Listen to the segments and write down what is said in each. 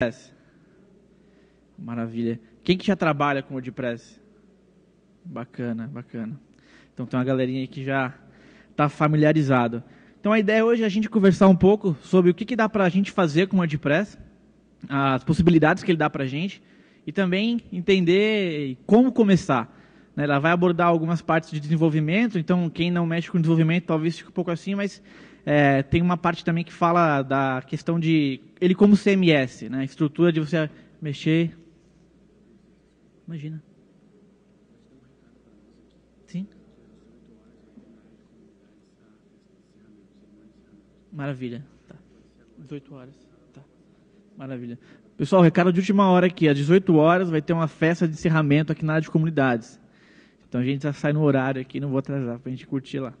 WordPress? Maravilha. Quem que já trabalha com WordPress? Bacana, bacana. Então tem uma galerinha aí que já está familiarizado. Então a ideia hoje é a gente conversar um pouco sobre o que, que dá para a gente fazer com o WordPress, as possibilidades que ele dá para a gente e também entender como começar. Né? Ela vai abordar algumas partes de desenvolvimento, então quem não mexe com desenvolvimento talvez fique um pouco assim, mas é, tem uma parte também que fala da questão de ele como CMS, né? Estrutura de você mexer. Imagina. Sim. Maravilha. Tá. 18 horas. Tá. Maravilha. Pessoal, recado de última hora aqui. Às 18 horas vai ter uma festa de encerramento aqui na área de comunidades. Então a gente já sai no horário aqui, não vou atrasar para a gente curtir lá.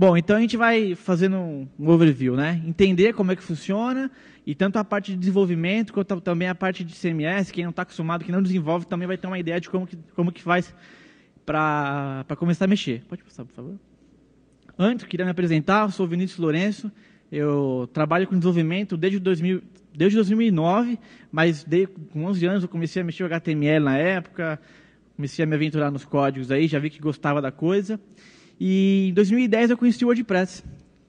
Bom, então a gente vai fazendo um overview, né? Entender como é que funciona e tanto a parte de desenvolvimento quanto também a parte de CMS, quem não está acostumado, quem não desenvolve, também vai ter uma ideia de como que, como que faz para começar a mexer. Pode passar, por favor? Antes, queria me apresentar, eu sou Vinícius Lourenço, eu trabalho com desenvolvimento desde 2000, desde 2009, mas com 11 anos eu comecei a mexer com HTML na época, comecei a me aventurar nos códigos aí, já vi que gostava da coisa. E em 2010 eu conheci o WordPress.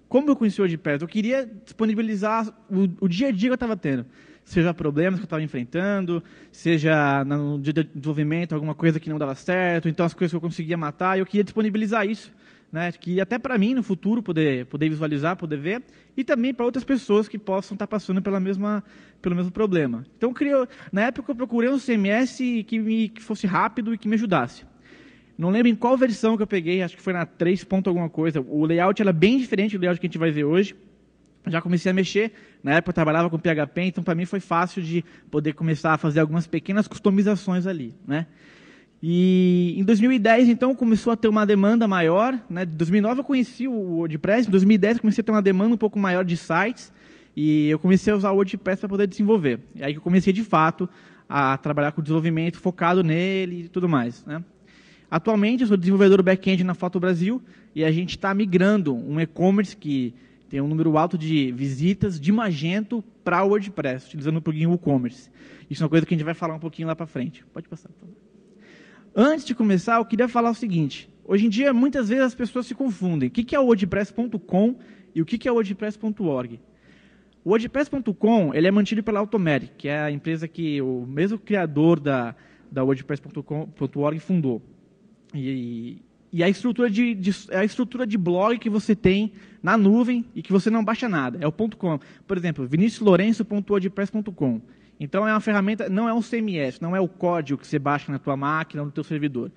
Como eu conheci o WordPress? Eu queria disponibilizar o, o dia a dia que eu estava tendo. Seja problemas que eu estava enfrentando, seja no dia de desenvolvimento alguma coisa que não dava certo, então as coisas que eu conseguia matar, eu queria disponibilizar isso. Né, que até para mim no futuro poder poder visualizar, poder ver, e também para outras pessoas que possam estar tá passando pela mesma pelo mesmo problema. Então criou, na época eu procurei um CMS que me que fosse rápido e que me ajudasse. Não lembro em qual versão que eu peguei, acho que foi na 3. alguma coisa. O layout era bem diferente do layout que a gente vai ver hoje. Já comecei a mexer, na época eu trabalhava com PHP, então para mim foi fácil de poder começar a fazer algumas pequenas customizações ali, né? E em 2010, então, começou a ter uma demanda maior. Né? De 2009 eu conheci o WordPress, em 2010 eu comecei a ter uma demanda um pouco maior de sites e eu comecei a usar o WordPress para poder desenvolver. E aí que eu comecei, de fato, a trabalhar com desenvolvimento focado nele e tudo mais. Né? Atualmente, eu sou desenvolvedor back-end na Foto Brasil e a gente está migrando um e-commerce que tem um número alto de visitas de Magento para WordPress, utilizando o plugin WooCommerce. Isso é uma coisa que a gente vai falar um pouquinho lá para frente. Pode passar, por favor. Antes de começar, eu queria falar o seguinte. Hoje em dia, muitas vezes as pessoas se confundem. O que é o WordPress.com e o que é o WordPress.org? O WordPress.com ele é mantido pela Automatic, que é a empresa que o mesmo criador da, da WordPress.org fundou. E, e a estrutura de, de, a estrutura de blog que você tem na nuvem e que você não baixa nada. É o .com. Por exemplo, viniciuslourenço.wordpress.com. Então é uma ferramenta, não é um CMS, não é o código que você baixa na tua máquina, no teu servidor.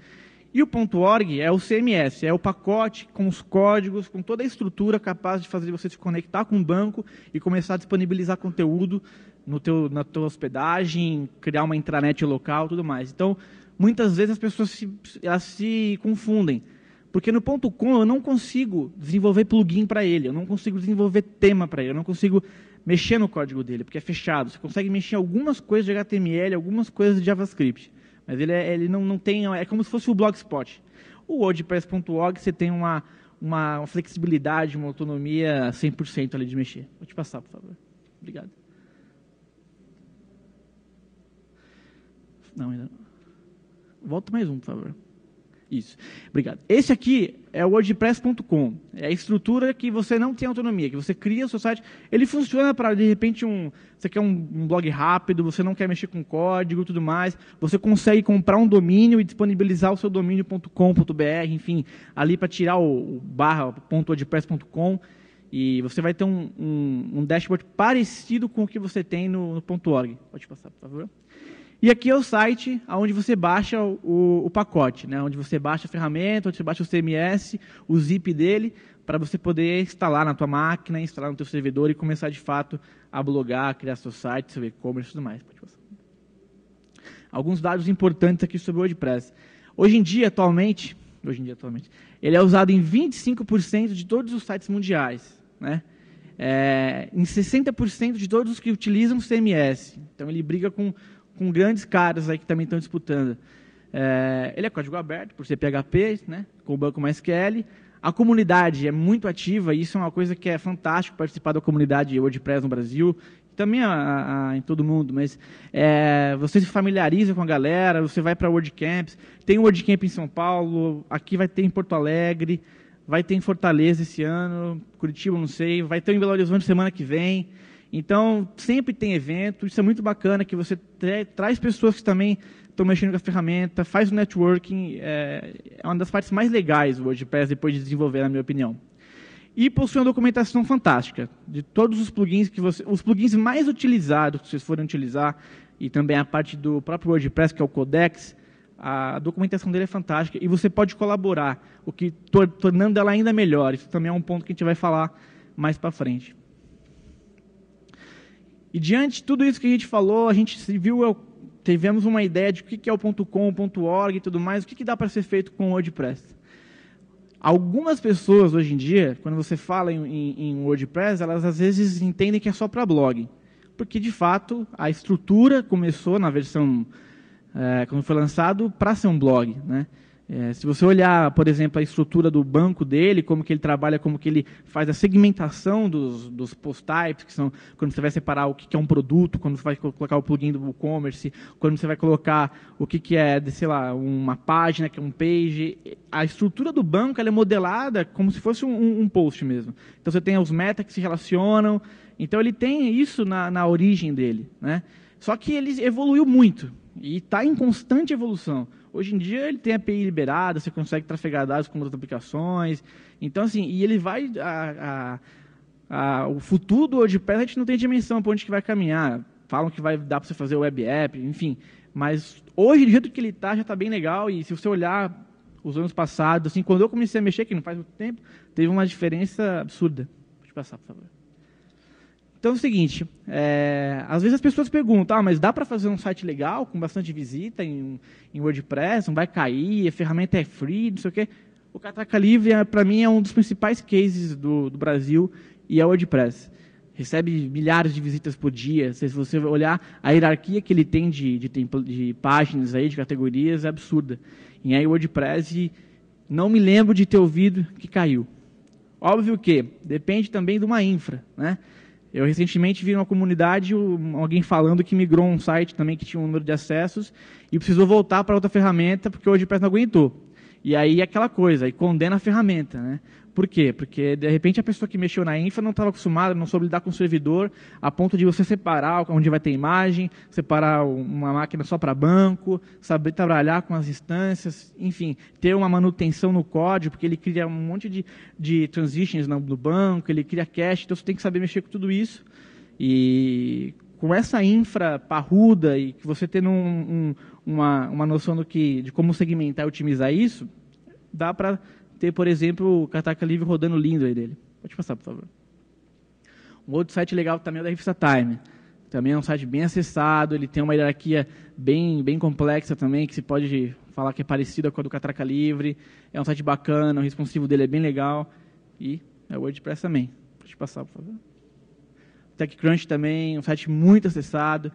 E o .org é o CMS, é o pacote com os códigos, com toda a estrutura capaz de fazer você se conectar com o banco e começar a disponibilizar conteúdo no teu, na tua hospedagem, criar uma intranet local, tudo mais. Então, muitas vezes as pessoas se, elas se confundem. Porque no ponto .com eu não consigo desenvolver plugin para ele, eu não consigo desenvolver tema para ele, eu não consigo mexer no código dele, porque é fechado. Você consegue mexer algumas coisas de HTML, algumas coisas de JavaScript. Mas ele, é, ele não, não tem... É como se fosse o Blogspot. O WordPress.org você tem uma, uma, flexibilidade, uma autonomia 100% ali de mexer. Vou te passar, por favor. Obrigado. Não, ainda não. Volta mais um, por favor. Isso. Obrigado. Esse aqui é o WordPress.com. É a estrutura que você não tem autonomia, que você cria o seu site. Ele funciona para, de repente, um, você quer um, um, blog rápido, você não quer mexer com código e tudo mais. Você consegue comprar um domínio e disponibilizar o seu domínio.com.br, enfim, ali para tirar o, o WordPress.com E você vai ter um, um, um, dashboard parecido com o que você tem no, no .org. Pode passar, por favor. E aqui é o site onde você baixa o, o pacote, né? onde você baixa a ferramenta, onde você baixa o CMS, o zip dele, para você poder instalar na tua máquina, instalar no teu servidor e começar de fato a blogar, criar seu site, seu e-commerce e tudo mais. Alguns dados importantes aqui sobre o WordPress. Hoje em dia, atualmente, hoje em dia atualmente, ele é usado em 25% de todos os sites mundiais, né? É, em 60% de todos os que utilizam CMS. Então ele briga com com grandes caras aí que também estão disputando. É, ele é código aberto, por ser PHP, né, com o banco MySQL. A comunidade é muito ativa e isso é uma coisa que é fantástico participar da comunidade WordPress no Brasil, também a, a, em todo mundo, mas é, você se familiariza com a galera, você vai para WordCamps, tem WordCamp em São Paulo, aqui vai ter em Porto Alegre, vai ter em Fortaleza esse ano, Curitiba não sei, vai ter em Belo Horizonte semana que vem. Então, sempre tem evento, isso é muito bacana, que você tra traz pessoas que também estão mexendo com a ferramenta, faz o networking, é, é, uma das partes mais legais do WordPress depois de desenvolver, na minha opinião. E possui uma documentação fantástica, de todos os plugins que você... Os plugins mais utilizados, que vocês forem utilizar, e também a parte do próprio WordPress, que é o Codex, a documentação dele é fantástica e você pode colaborar, o que tornando ela ainda melhor. Isso também é um ponto que a gente vai falar mais para frente. E diante de tudo isso que a gente falou, a gente viu, tivemos uma ideia de o que é o .com, .org e tudo mais, o que dá para ser feito com o WordPress. Algumas pessoas hoje em dia, quando você fala em, em, em WordPress, elas às vezes entendem que é só para blog, porque de fato a estrutura começou na versão é, quando foi lançado para ser um blog, né? É, se você olhar, por exemplo, a estrutura do banco dele, como que ele trabalha, como que ele faz a segmentação dos, dos post types, que são quando você vai separar o que, é um produto, quando você vai colocar o plugin do WooCommerce, quando você vai colocar o que, é, sei lá, uma página, que é um page. A estrutura do banco é modelada como se fosse um, um post mesmo. Então você tem os metas que se relacionam. Então ele tem isso na, na origem dele. Né? Só que ele evoluiu muito e está em constante evolução. Hoje em dia ele tem API liberada, você consegue trafegar dados com outras aplicações. Então, assim, e ele vai. A, a, a, o futuro do WordPress a gente não tem dimensão para onde que vai caminhar. Falam que vai dar para você fazer web app, enfim. Mas hoje, do jeito que ele está, já está bem legal. E se você olhar os anos passados, assim, quando eu comecei a mexer, que não faz muito tempo, teve uma diferença absurda. Pode passar, por favor. Então é o seguinte, é, às vezes as pessoas perguntam, ah, mas dá para fazer um site legal, com bastante visita em, em, WordPress, não vai cair, a ferramenta é free, não sei o quê. O Cataca Livre, é, para mim, é um dos principais cases do, do Brasil e é o WordPress. Recebe milhares de visitas por dia. Se você olhar a hierarquia que ele tem de, de, de páginas, aí, de categorias, é absurda. E aí o WordPress, não me lembro de ter ouvido que caiu. Óbvio que depende também de uma infra, né? Eu recentemente vi uma comunidade, alguém falando que migrou um site também que tinha um número de acessos e precisou voltar para outra ferramenta porque o WordPress não aguentou. E aí é aquela coisa, e condena a ferramenta, né? Por quê? Porque, de repente, a pessoa que mexeu na infra não estava acostumada, não soube lidar com o servidor, a ponto de você separar onde vai ter imagem, separar uma máquina só para banco, saber trabalhar com as instâncias, enfim, ter uma manutenção no código, porque ele cria um monte de, de transitions no, no banco, ele cria cache, então você tem que saber mexer com tudo isso. E com essa infra parruda e que você tendo um, um, uma, uma noção do que, de como segmentar e otimizar isso, dá para ter, por exemplo, o Cartaca Livre rodando lindo aí dele. Pode passar, por favor. Um outro site legal também é da revista Time. Também é um site bem acessado, ele tem uma hierarquia bem, bem complexa também, que se pode falar que é parecida com a do Catraca Livre. É um site bacana, o responsivo dele é bem legal. E é o WordPress também. Pode passar, por favor. TechCrunch também, um site muito acessado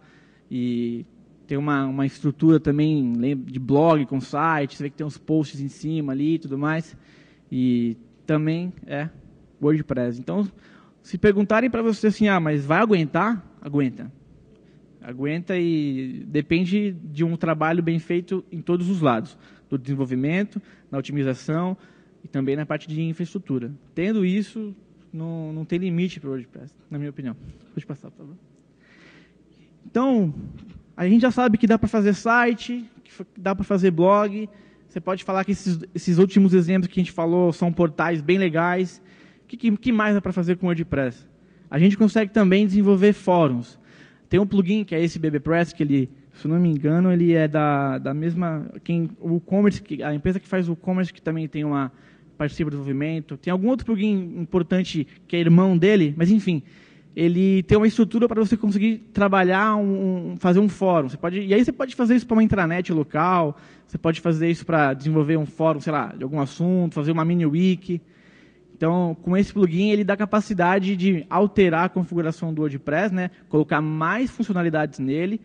e tem uma, uma estrutura também de blog com site, você vê que tem uns posts em cima ali e tudo mais e também é WordPress. Então, se perguntarem para você assim, ah, mas vai aguentar? Aguenta. Aguenta e depende de um trabalho bem feito em todos os lados, do desenvolvimento, na otimização e também na parte de infraestrutura. Tendo isso, não, não tem limite para o WordPress, na minha opinião. Pode passar, por favor. Então, a gente já sabe que dá para fazer site, que dá para fazer blog, você pode falar que esses, esses últimos exemplos que a gente falou são portais bem legais. O que, que, que mais dá para fazer com o WordPress? A gente consegue também desenvolver fóruns. Tem um plugin que é esse BBPress, que ele, se não me engano, ele é da, da mesma quem o commerce, a empresa que faz o commerce que também tem uma participa do desenvolvimento. Tem algum outro plugin importante que é irmão dele, mas enfim, ele tem uma estrutura para você conseguir trabalhar, um, fazer um fórum. Você pode, e aí você pode fazer isso para uma intranet local, você pode fazer isso para desenvolver um fórum, sei lá, de algum assunto, fazer uma mini wiki. Então, com esse plugin, ele dá capacidade de alterar a configuração do WordPress, né? colocar mais funcionalidades nele,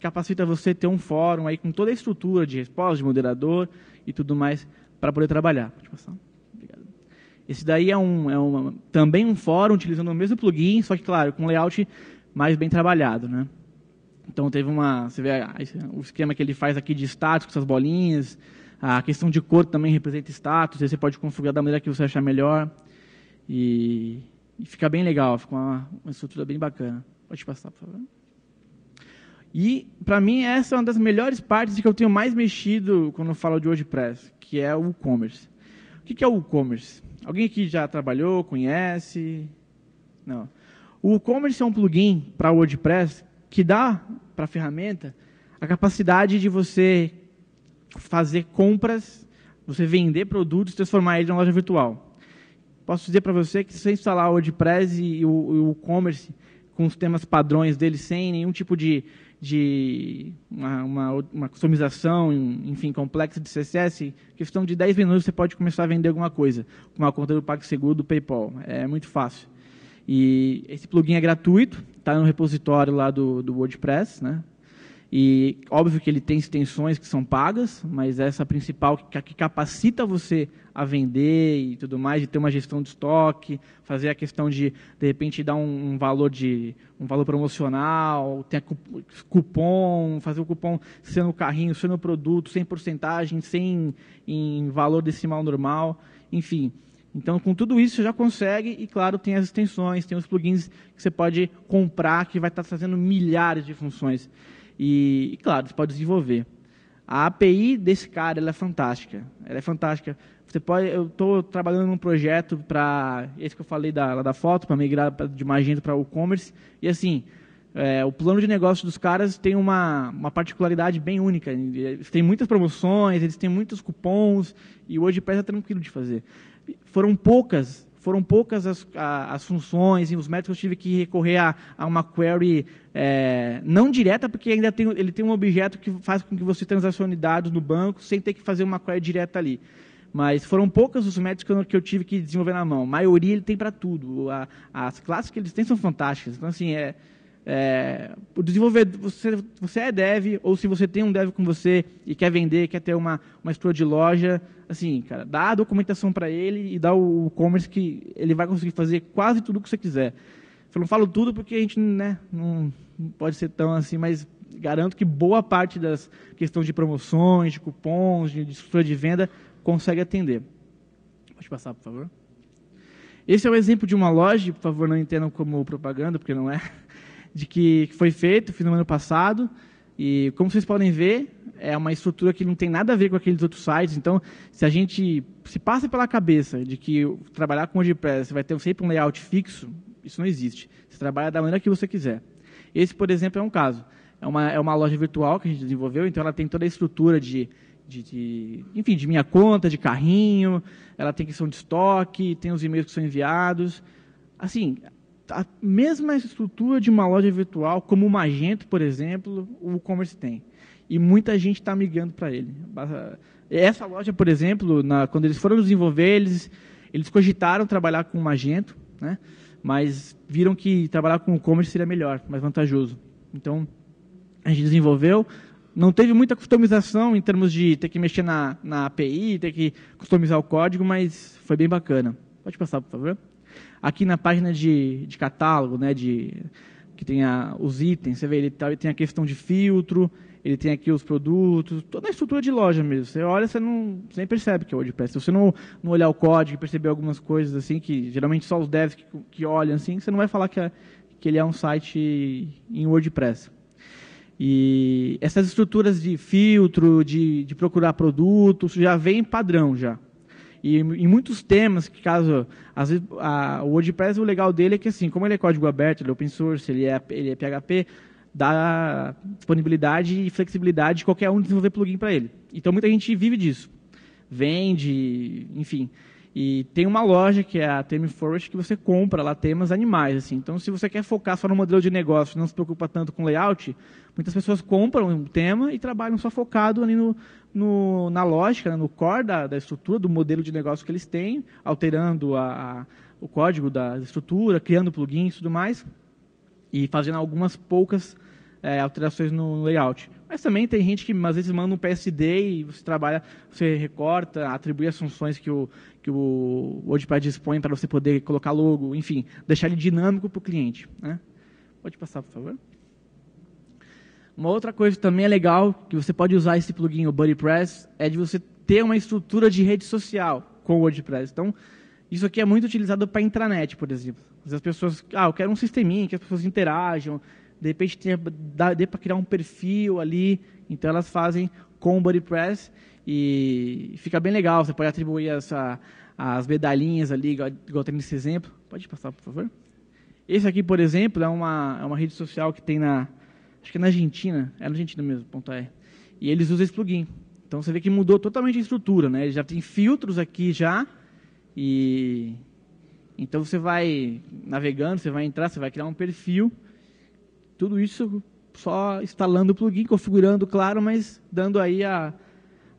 capacita você ter um fórum aí com toda a estrutura de resposta, de moderador e tudo mais para poder trabalhar. Pode passar. Esse daí é, um, é um, também um fórum utilizando o mesmo plugin, só que, claro, com layout mais bem trabalhado. Né? Então, teve uma. Você vê o esquema que ele faz aqui de status com essas bolinhas. A questão de cor também representa status. Você pode configurar da maneira que você achar melhor. E, e fica bem legal, fica uma, uma estrutura bem bacana. Pode passar, por favor. E, para mim, essa é uma das melhores partes que eu tenho mais mexido quando eu falo de WordPress, que é o e-commerce. O que é o e-commerce? Alguém aqui já trabalhou, conhece? Não. O Commerce é um plugin para WordPress que dá para a ferramenta a capacidade de você fazer compras, você vender produtos, transformar ele em loja virtual. Posso dizer para você que se você instalar o WordPress e o, e o e-commerce com os temas padrões dele, sem nenhum tipo de de uma, uma, uma, customização, enfim, complexa de CSS, questão de 10 minutos você pode começar a vender alguma coisa com a conta do PagSeguro do PayPal. É muito fácil. E esse plugin é gratuito, está no repositório lá do, do WordPress, né? E óbvio que ele tem extensões que são pagas, mas essa principal que, capacita você a vender e tudo mais, de ter uma gestão de estoque, fazer a questão de de repente dar um, valor de um valor promocional, ter cupom, fazer o cupom ser no carrinho, ser no produto, sem porcentagem, sem em valor decimal normal, enfim. Então, com tudo isso, você já consegue, e claro, tem as extensões, tem os plugins que você pode comprar, que vai estar trazendo milhares de funções. E, e claro, você pode desenvolver. A API desse cara ela é fantástica. Ela é fantástica. Você pode, eu estou trabalhando num projeto para esse é que eu falei da, da foto, para migrar pra, de magento para o e-commerce. E assim, é, o plano de negócio dos caras tem uma, uma particularidade bem única. Eles têm muitas promoções, eles têm muitos cupons e o WordPress é tranquilo de fazer. Foram poucas foram poucas as, as, funções e os métodos que eu tive que recorrer a, a uma query é, não direta, porque ainda tem, ele tem um objeto que faz com que você transacione dados no banco sem ter que fazer uma query direta ali. Mas foram poucas os métodos que eu, que eu tive que desenvolver na mão. A maioria ele tem para tudo. A, as classes que eles têm são fantásticas. Então, assim, é, é, o desenvolvedor, você, você é dev, ou se você tem um dev com você e quer vender, quer ter uma, uma estrutura de loja, assim, cara, dá a documentação para ele e dá o e-commerce que ele vai conseguir fazer quase tudo o que você quiser. Eu não falo tudo porque a gente né, não pode ser tão assim, mas garanto que boa parte das questões de promoções, de cupons, de, estrutura de venda, consegue atender. Pode passar, por favor. Esse é um exemplo de uma loja, por favor, não entendam como propaganda, porque não é de que foi feito, fiz no ano passado. E como vocês podem ver, é uma estrutura que não tem nada a ver com aqueles outros sites. Então, se a gente se passa pela cabeça de que trabalhar com WordPress vai ter sempre um layout fixo, isso não existe. Você trabalha da maneira que você quiser. Esse, por exemplo, é um caso. É uma, é uma loja virtual que a gente desenvolveu, então ela tem toda a estrutura de, de, de enfim, de minha conta, de carrinho, ela tem questão de estoque, tem os e-mails que são enviados. Assim, a mesma estrutura de uma loja virtual, como o Magento, por exemplo, o e-commerce tem. E muita gente está migrando para ele. Essa loja, por exemplo, na, quando eles foram desenvolver, eles, eles cogitaram trabalhar com o Magento, né? mas viram que trabalhar com e-commerce seria melhor, mais vantajoso. Então, a gente desenvolveu. Não teve muita customização em termos de ter que mexer na, na API, ter que customizar o código, mas foi bem bacana. Pode passar, por favor aqui na página de, de catálogo, né, de, que tem a, os itens, você vê, tá, ele, tem a questão de filtro, ele tem aqui os produtos, toda a estrutura de loja mesmo. Você olha, você não você nem percebe que é WordPress. Se você não, não olhar o código e perceber algumas coisas assim, que geralmente só os devs que, que olham assim, você não vai falar que, é, que ele é um site em WordPress. E essas estruturas de filtro, de, de procurar produtos, já vem padrão já e em muitos temas, que caso, às vezes, a, o WordPress, o legal dele é que, assim, como ele é código aberto, ele é open source, ele é, ele é PHP, dá disponibilidade e flexibilidade de qualquer um desenvolver plugin para ele. Então, muita gente vive disso. Vende, enfim. E tem uma loja que é a Teme Forest que você compra lá temas animais, assim. Então, se você quer focar só no modelo de negócio, não se preocupa tanto com layout, muitas pessoas compram um tema e trabalham só focado ali no, no na lógica, né, no core da, da, estrutura, do modelo de negócio que eles têm, alterando a, a, o código da estrutura, criando plugins e tudo mais, e fazendo algumas poucas é, alterações no layout. Mas também tem gente que às vezes manda um PSD e você trabalha, você recorta, atribui as funções que o, que o WordPad dispõe para você poder colocar logo, enfim, deixar ele dinâmico para o cliente. Né? Pode passar, por favor. Uma outra coisa também é legal, que você pode usar esse plugin, o BuddyPress, é de você ter uma estrutura de rede social com o WordPress. Então, isso aqui é muito utilizado para intranet, por exemplo. As pessoas, ah, eu quero um sisteminha que as pessoas interajam, de repente tem, dá, dê para criar um perfil ali, então elas fazem com o BuddyPress e fica bem legal. Você pode atribuir essa, as medalhinhas ali, igual, igual tem nesse exemplo. Pode passar, por favor? Esse aqui, por exemplo, é uma, é uma rede social que tem na. Acho que é na Argentina. É na Argentina mesmo, ponto .é. E eles usam esse plugin. Então você vê que mudou totalmente a estrutura, né? Ele já tem filtros aqui já. E. Então você vai navegando, você vai entrar, você vai criar um perfil. Tudo isso só instalando o plugin, configurando, claro, mas dando aí a,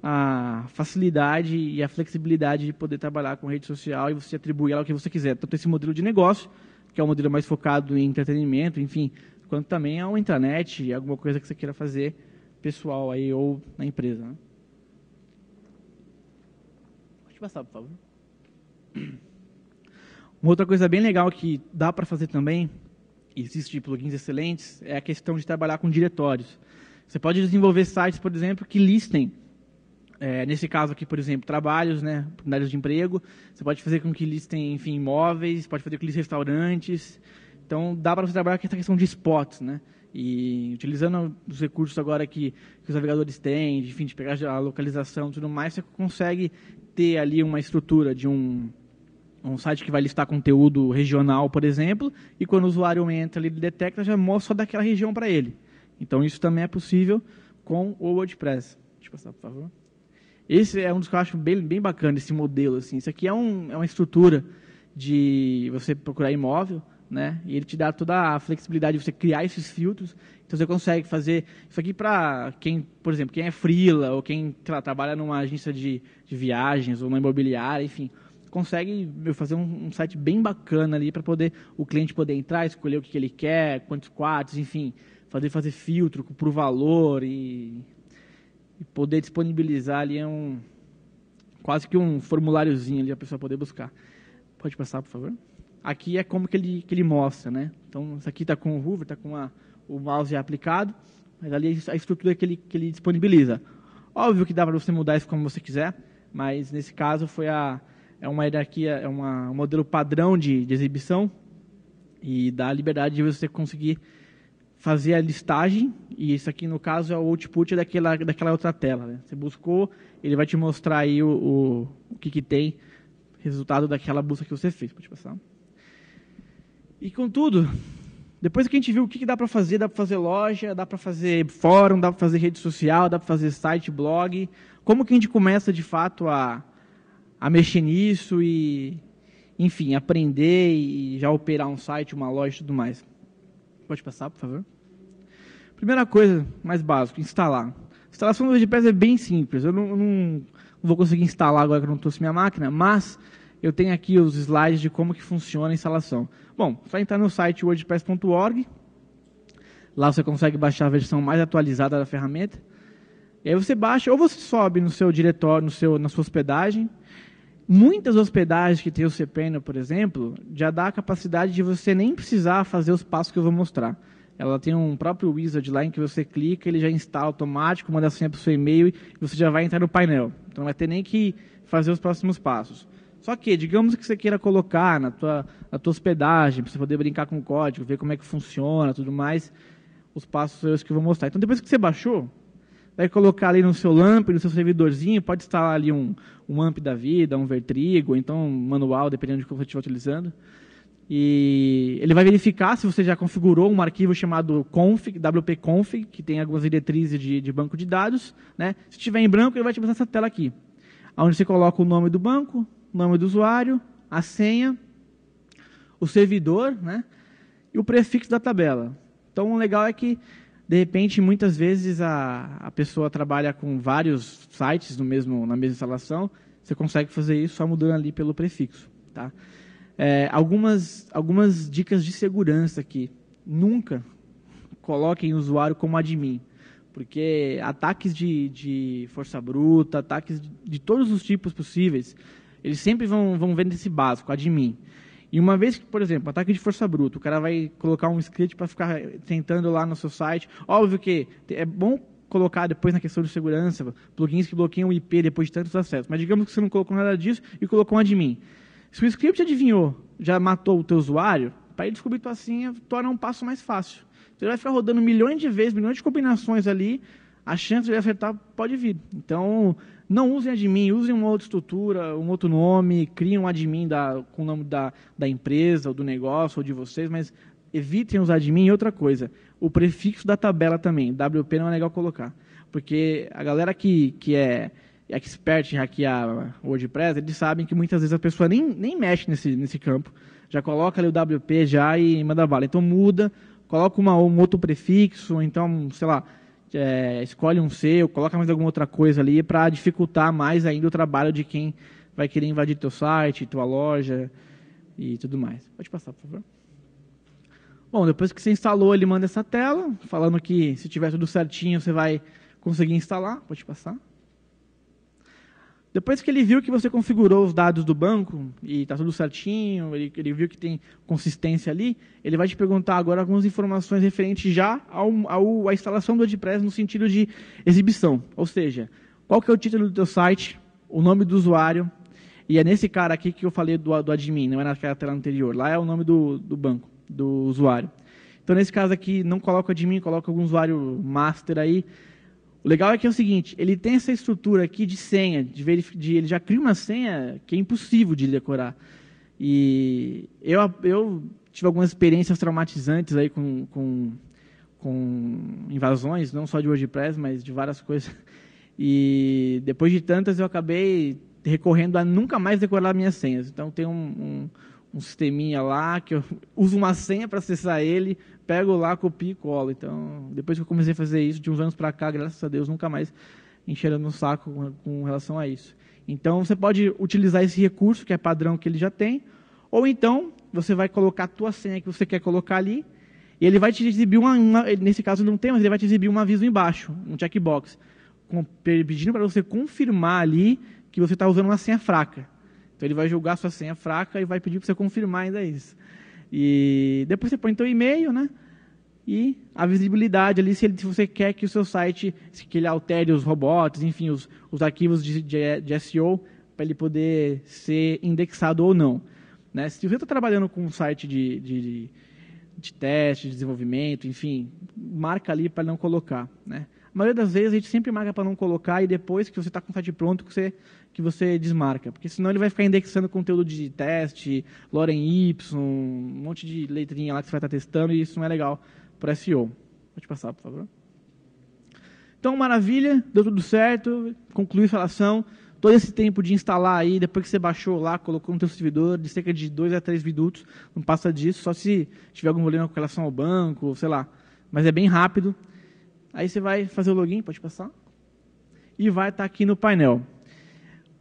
a facilidade e a flexibilidade de poder trabalhar com rede social e você atribuir ela ao que você quiser. Tanto esse modelo de negócio, que é um modelo mais focado em entretenimento, enfim, quanto também a uma intranet e alguma coisa que você queira fazer pessoal aí ou na empresa. Né? Pode passar, por favor. Uma outra coisa bem legal que dá para fazer também, e existe plugins excelentes, é a questão de trabalhar com diretórios. Você pode desenvolver sites, por exemplo, que listem é, nesse caso aqui, por exemplo, trabalhos, né, oportunidades de emprego. Você pode fazer com que listem, enfim, imóveis, pode fazer com que listem restaurantes. Então, dá para você trabalhar com essa questão de spots, né? E utilizando os recursos agora que, que os navegadores têm, de, enfim, de pegar a localização e tudo mais, você consegue ter ali uma estrutura de um, um site que vai listar conteúdo regional, por exemplo, e quando o usuário entra ali, ele detecta, já mostra só daquela região para ele. Então, isso também é possível com o WordPress. Deixa eu passar, por favor. Esse é um dos que eu acho bem, bem bacana, esse modelo. Assim. Isso aqui é, um, é uma estrutura de você procurar imóvel, né? E ele te dá toda a flexibilidade de você criar esses filtros. Então você consegue fazer isso aqui para quem, por exemplo, quem é frila ou quem lá, trabalha numa agência de, de viagens ou numa imobiliária, enfim, consegue meu, fazer um, um, site bem bacana ali para poder o cliente poder entrar, escolher o que, que ele quer, quantos quartos, enfim, fazer fazer filtro por valor e e poder disponibilizar ali é um quase que um formuláriozinho ali a pessoa poder buscar. Pode passar, por favor? Aqui é como que ele, que ele mostra, né? Então, isso aqui está com o hover, está com a, o mouse aplicado, mas ali a estrutura que ele, que ele disponibiliza. Óbvio que dá para você mudar isso como você quiser, mas nesse caso foi a, é uma hierarquia, é uma, um modelo padrão de, de exibição e dá a liberdade de você conseguir fazer a listagem, e isso aqui no caso é o output daquela, daquela outra tela. Né? Você buscou, ele vai te mostrar aí o, o, o que, que tem, resultado daquela busca que você fez. Pode passar. E contudo, depois que a gente viu o que, que dá para fazer, dá para fazer loja, dá para fazer fórum, dá para fazer rede social, dá para fazer site, blog, como que a gente começa de fato a, a mexer nisso e, enfim, aprender e já operar um site, uma loja e tudo mais. Pode passar, por favor. Primeira coisa, mais básico, instalar. Instalação do WordPress é bem simples. Eu não, não vou conseguir instalar agora que eu não trouxe minha máquina, mas eu tenho aqui os slides de como que funciona a instalação. Bom, só entrar no site wordpress.org. Lá você consegue baixar a versão mais atualizada da ferramenta. E aí você baixa, ou você sobe no seu diretório, no seu, na sua hospedagem, Muitas hospedagens que tem o Cpanel, por exemplo, já dá a capacidade de você nem precisar fazer os passos que eu vou mostrar. Ela tem um próprio wizard lá em que você clica, ele já instala automático, manda a senha para o seu e-mail e você já vai entrar no painel. Então não vai ter nem que fazer os próximos passos. Só que, digamos que você queira colocar na tua, na tua hospedagem, para você poder brincar com o código, ver como é que funciona, tudo mais, os passos são eu que vou mostrar. Então depois que você baixou, vai colocar ali no seu LAMP, no seu servidorzinho, pode instalar ali um, um AMP da vida, um Vertrigo, então um manual, dependendo de como você estiver utilizando. E ele vai verificar se você já configurou um arquivo chamado config, wp-config, que tem algumas diretrizes de, de banco de dados. Né? Se estiver em branco, ele vai te mostrar essa tela aqui, onde você coloca o nome do banco, o nome do usuário, a senha, o servidor né? e o prefixo da tabela. Então, o legal é que de repente, muitas vezes a, a pessoa trabalha com vários sites no mesmo, na mesma instalação, você consegue fazer isso só mudando ali pelo prefixo. Tá? É, algumas, algumas dicas de segurança aqui. Nunca coloquem o usuário como admin, porque ataques de, de força bruta, ataques de, de todos os tipos possíveis, eles sempre vão, vão ver nesse básico, admin. E uma vez que, por exemplo, ataque de força bruta, o cara vai colocar um script para ficar tentando lá no seu site, óbvio que é bom colocar depois na questão de segurança, plugins que bloqueiam o IP depois de tantos acessos, mas digamos que você não colocou nada disso e colocou um admin. Se o script adivinhou, já matou o teu usuário, para ele descobrir tua senha torna um passo mais fácil. Você vai ficar rodando milhões de vezes, milhões de combinações ali, a chance de acertar pode vir. Então, não usem admin, usem uma outra estrutura, um outro nome, criem um admin da, com o nome da, da empresa, ou do negócio, ou de vocês, mas evitem usar admin e outra coisa, o prefixo da tabela também, WP não é legal colocar, porque a galera que, que é expert em hackear WordPress, eles sabem que muitas vezes a pessoa nem, nem mexe nesse, nesse campo, já coloca ali o WP já e manda bala, então muda, coloca uma, um outro prefixo, então, sei lá, é, escolhe um seu, coloca mais alguma outra coisa ali para dificultar mais ainda o trabalho de quem vai querer invadir teu site, tua loja e tudo mais. Pode passar, por favor. Bom, depois que você instalou, ele manda essa tela falando que se tiver tudo certinho você vai conseguir instalar. Pode passar. Depois que ele viu que você configurou os dados do banco e está tudo certinho, ele, ele, viu que tem consistência ali, ele vai te perguntar agora algumas informações referentes já ao, ao, à instalação do WordPress no sentido de exibição. Ou seja, qual que é o título do teu site, o nome do usuário, e é nesse cara aqui que eu falei do, do admin, não é naquela tela anterior, lá é o nome do, do banco, do usuário. Então, nesse caso aqui, não coloca admin, coloca algum usuário master aí, o legal é que é o seguinte, ele tem essa estrutura aqui de senha, de, de ele já cria uma senha que é impossível de decorar. E eu, eu tive algumas experiências traumatizantes aí com, com, com invasões, não só de WordPress, mas de várias coisas. E depois de tantas eu acabei recorrendo a nunca mais decorar minhas senhas. Então tem um, um um sisteminha lá, que eu uso uma senha para acessar ele, pego lá, copio e colo. Então, depois que eu comecei a fazer isso, de uns anos para cá, graças a Deus, nunca mais encheram no saco com, com relação a isso. Então, você pode utilizar esse recurso, que é padrão que ele já tem, ou então, você vai colocar a tua senha que você quer colocar ali, e ele vai te exibir uma, uma nesse caso não tem, mas ele vai te exibir um aviso embaixo, um checkbox, com, pedindo para você confirmar ali que você está usando uma senha fraca. Então ele vai julgar sua senha fraca e vai pedir para você confirmar ainda isso. E depois você põe teu e-mail, né? E a visibilidade ali, se, ele, se, você quer que o seu site, que ele altere os robots, enfim, os, os arquivos de, de, de SEO, para ele poder ser indexado ou não. Né? Se você está trabalhando com um site de, de, de teste, de desenvolvimento, enfim, marca ali para não colocar, né? A maioria das vezes a gente sempre marca para não colocar e depois que você está com o site pronto, que você que você desmarca, porque senão ele vai ficar indexando conteúdo de teste, Loren Y, um monte de letrinha lá que você vai estar tá testando e isso não é legal para SEO. Pode passar, por favor. Então, maravilha, deu tudo certo, concluiu a instalação. Todo esse tempo de instalar aí, depois que você baixou lá, colocou no seu servidor, de cerca de 2 a 3 minutos, não passa disso, só se tiver algum problema com relação ao banco, sei lá. Mas é bem rápido. Aí você vai fazer o login, pode passar. E vai estar tá aqui no painel.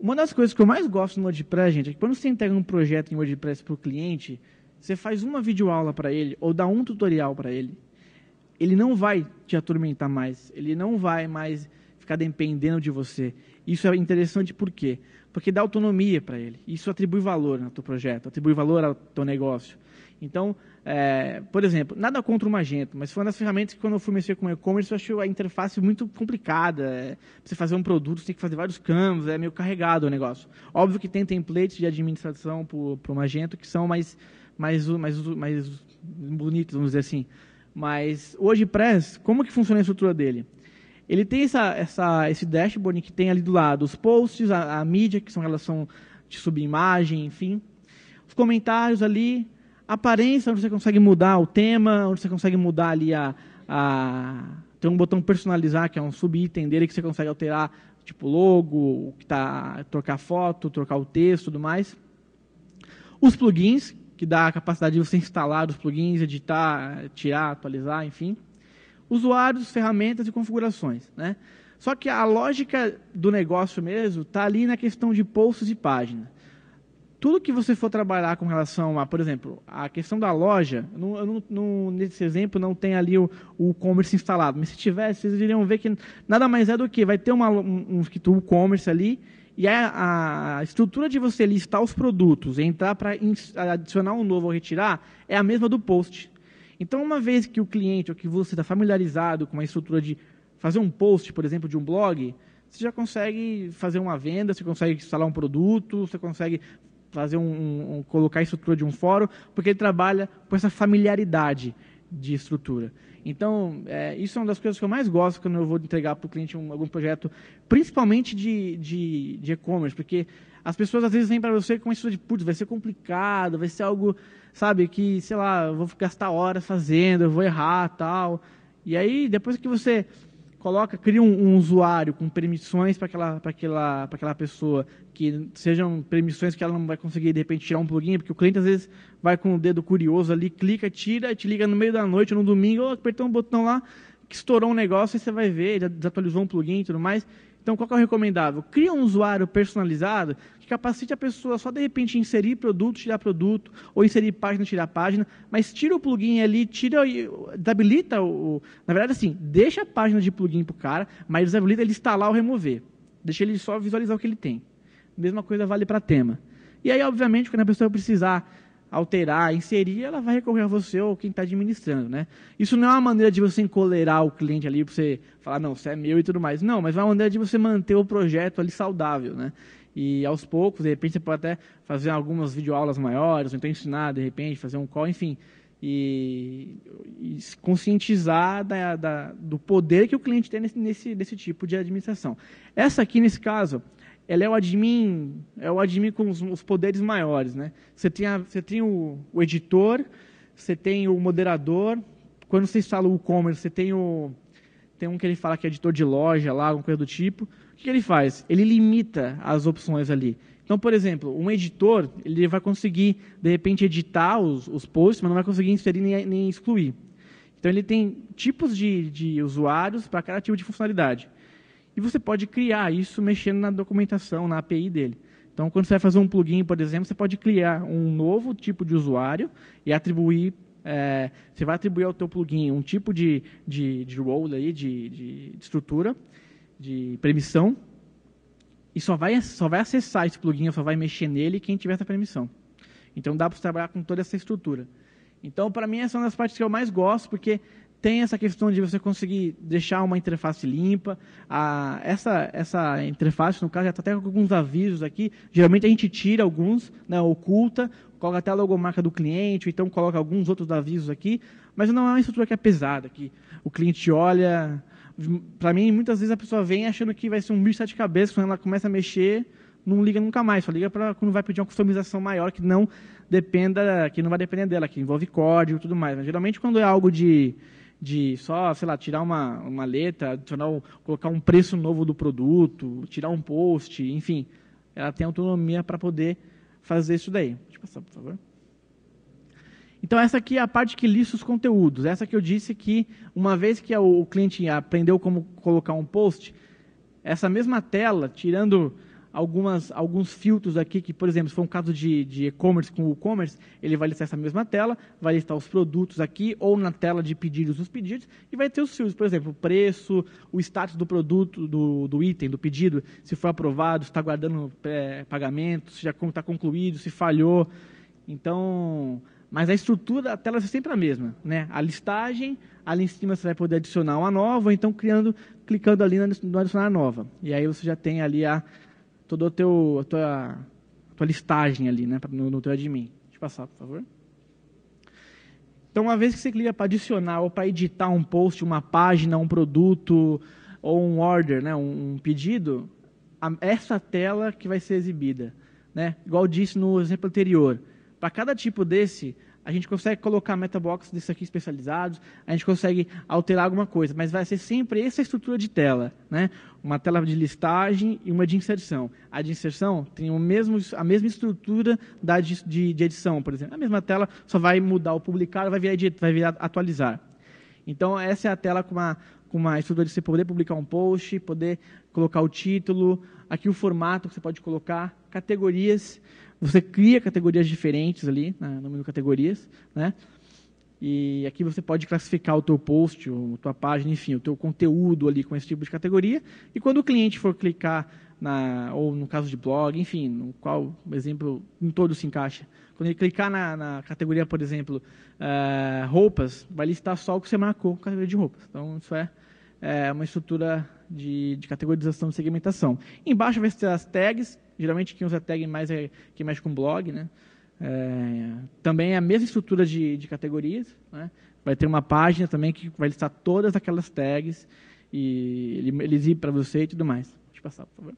Uma das coisas que eu mais gosto no WordPress, gente, é que quando você entrega um projeto em WordPress para o cliente, você faz uma videoaula para ele ou dá um tutorial para ele. Ele não vai te atormentar mais, ele não vai mais ficar dependendo de você. Isso é interessante por quê? Porque dá autonomia para ele. Isso atribui valor no teu projeto, atribui valor ao teu negócio. Então, é, por exemplo, nada contra o Magento, mas foi uma das ferramentas que quando eu fui mexer com e-commerce, eu achei a interface muito complicada. É, pra você fazer um produto, você tem que fazer vários campos, é meio carregado o negócio. Óbvio que tem templates de administração para o Magento que são mais, mais, mais, mais bonitos, vamos dizer assim. Mas o WordPress, como que funciona a estrutura dele? Ele tem essa, essa, esse dashboard que tem ali do lado os posts, a, a mídia, que são relação de subimagem, enfim. Os comentários ali, aparência, onde você consegue mudar o tema, onde você consegue mudar ali a. a tem um botão personalizar, que é um sub-item dele que você consegue alterar, tipo logo, que tá, trocar foto, trocar o texto tudo mais. Os plugins, que dá a capacidade de você instalar os plugins, editar, tirar, atualizar, enfim. Usuários, ferramentas e configurações. Né? Só que a lógica do negócio mesmo está ali na questão de posts e páginas tudo que você for trabalhar com relação a, por exemplo, a questão da loja, não, não, não, nesse exemplo não tem ali o, o e-commerce instalado, mas se tivesse, vocês iriam ver que nada mais é do que vai ter uma, um, um e-commerce ali, e é a, a, estrutura de você listar os produtos, entrar para adicionar um novo ou retirar, é a mesma do post. Então, uma vez que o cliente ou que você está familiarizado com a estrutura de fazer um post, por exemplo, de um blog, você já consegue fazer uma venda, você consegue instalar um produto, você consegue fazer um, um, colocar a estrutura de um fórum, porque ele trabalha com essa familiaridade de estrutura. Então, é, isso é uma das coisas que eu mais gosto quando eu vou entregar para o cliente um, algum projeto, principalmente de e-commerce, porque as pessoas às vezes vêm para você com isso de, putz, vai ser complicado, vai ser algo, sabe, que, sei lá, eu vou gastar horas fazendo, eu vou errar, tal. E aí, depois que você coloca, cria um, um usuário com permissões para aquela, aquela, aquela pessoa, que sejam permissões que ela não vai conseguir, de repente, tirar um plugin, porque o cliente, às vezes, vai com o dedo curioso ali, clica, tira, te liga no meio da noite, no domingo, apertou um botão lá, que estourou um negócio, e você vai ver, ele desatualizou um plugin e tudo mais. Então, qual que é o recomendável? Cria um usuário personalizado que capacite a pessoa só de repente inserir produto, tirar produto, ou inserir página, tirar página, mas tira o plugin ali, tira, desabilita o. Na verdade, assim, deixa a página de plugin para o cara, mas desabilita ele instalar ou remover. Deixa ele só visualizar o que ele tem. Mesma coisa vale para tema. E aí, obviamente, quando a pessoa precisar alterar, inserir, ela vai recorrer a você ou quem está administrando, né? Isso não é uma maneira de você encolerar o cliente ali para você falar, não, você é meu e tudo mais. Não, mas é uma maneira de você manter o projeto ali saudável, né? E aos poucos, de repente, você pode até fazer algumas videoaulas maiores, ou então ensinar, de repente, fazer um call, enfim. E, e se conscientizar da, da, do poder que o cliente tem nesse, nesse, nesse tipo de administração. Essa aqui, nesse caso, ela é o admin, é o admin com os, os poderes maiores, né? Você tem, a, você tem o, o editor, você tem o moderador. Quando você instala o e-commerce, você tem o tem um que ele fala que é editor de loja lá, alguma coisa do tipo. O que, ele faz? Ele limita as opções ali. Então, por exemplo, um editor, ele vai conseguir, de repente, editar os, os posts, mas não vai conseguir inserir nem, nem excluir. Então, ele tem tipos de, de usuários para cada tipo de funcionalidade. E você pode criar isso mexendo na documentação, na API dele. Então, quando você vai fazer um plugin, por exemplo, você pode criar um novo tipo de usuário e atribuir é, você vai atribuir ao teu plugin um tipo de, de, de role aí, de, de, de estrutura, de permissão, e só vai, só vai acessar esse plugin, só vai mexer nele quem tiver essa permissão. Então dá para trabalhar com toda essa estrutura. Então, para mim, essa é uma das partes que eu mais gosto, porque tem essa questão de você conseguir deixar uma interface limpa. A, essa, essa interface, no caso, já está até com alguns avisos aqui. Geralmente a gente tira alguns, né, oculta, coloca até a logomarca do cliente, ou então coloca alguns outros avisos aqui. Mas não é uma estrutura que é pesada, que o cliente olha. Para mim, muitas vezes a pessoa vem achando que vai ser um bicho de sete cabeças, quando ela começa a mexer, não liga nunca mais, só liga para quando vai pedir uma customização maior que não dependa, que não vai depender dela, que envolve código e tudo mais. Mas geralmente quando é algo de de só, sei lá, tirar uma, uma letra, adicionar, colocar um preço novo do produto, tirar um post, enfim. Ela tem autonomia para poder fazer isso daí. Deixa eu passar, por favor. Então, essa aqui é a parte que lista os conteúdos. Essa que eu disse que, uma vez que o cliente aprendeu como colocar um post, essa mesma tela, tirando algumas, alguns filtros aqui, que, por exemplo, se for um caso de, de e-commerce com WooCommerce, ele vai listar essa mesma tela, vai listar os produtos aqui, ou na tela de pedidos os pedidos, e vai ter os filtros, por exemplo, o preço, o status do produto, do, do item, do pedido, se foi aprovado, se está guardando é, pagamento, se já está concluído, se falhou. Então, mas a estrutura da tela é sempre a mesma, né? A listagem, ali em cima você vai poder adicionar uma nova, ou então criando, clicando ali no adicionar nova. E aí você já tem ali a toda a tua, a tua listagem ali, né, no, no teu admin. Deixa eu passar, por favor. Então, uma vez que você clica para adicionar ou para editar um post, uma página, um produto ou um order, né, um, um pedido, a, essa tela que vai ser exibida, né? Igual disse no exemplo anterior, para cada tipo desse, a gente consegue colocar metabox desse aqui especializados, a gente consegue alterar alguma coisa, mas vai ser sempre essa estrutura de tela, né? Uma tela de listagem e uma de inserção. A de inserção tem o mesmo, a mesma estrutura da de, de, de edição, por exemplo. A mesma tela só vai mudar o publicar, vai virar, vai virar atualizar. Então, essa é a tela com uma, com uma estrutura de você poder publicar um post, poder colocar o título, aqui o formato que você pode colocar, categorias. Você cria categorias diferentes ali, né, no menu categorias, né? E aqui você pode classificar o teu post, a tua página, enfim, o teu conteúdo ali com esse tipo de categoria. E quando o cliente for clicar na, ou no caso de blog, enfim, no qual exemplo em todo se encaixa. Quando ele clicar na, na categoria, por exemplo, uh, roupas, vai listar só o que você marcou com a categoria de roupas. Então, isso é, é uma estrutura de, de categorização e segmentação. Embaixo vai ter as tags, Geralmente quem usa tag mais é quem mexe com blog, né? É, também é a mesma estrutura de, de categorias, né? Vai ter uma página também que vai listar todas aquelas tags e ele, ele exibe para você e tudo mais. Deixa eu passar, por favor.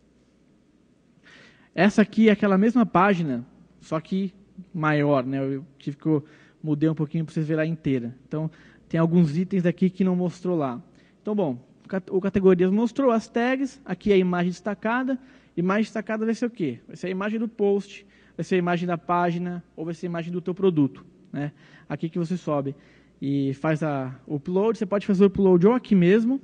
Essa aqui é aquela mesma página, só que maior, né? Eu tive que eu mudei um pouquinho para vocês verem a inteira. Então, tem alguns itens aqui que não mostrou lá. Então, bom, o categorias mostrou as tags, aqui é a imagem destacada, Imagem destacada vai ser o quê? Vai ser a imagem do post, vai ser a imagem da página ou vai ser a imagem do teu produto. Né? Aqui que você sobe e faz o upload. Você pode fazer o upload ou aqui mesmo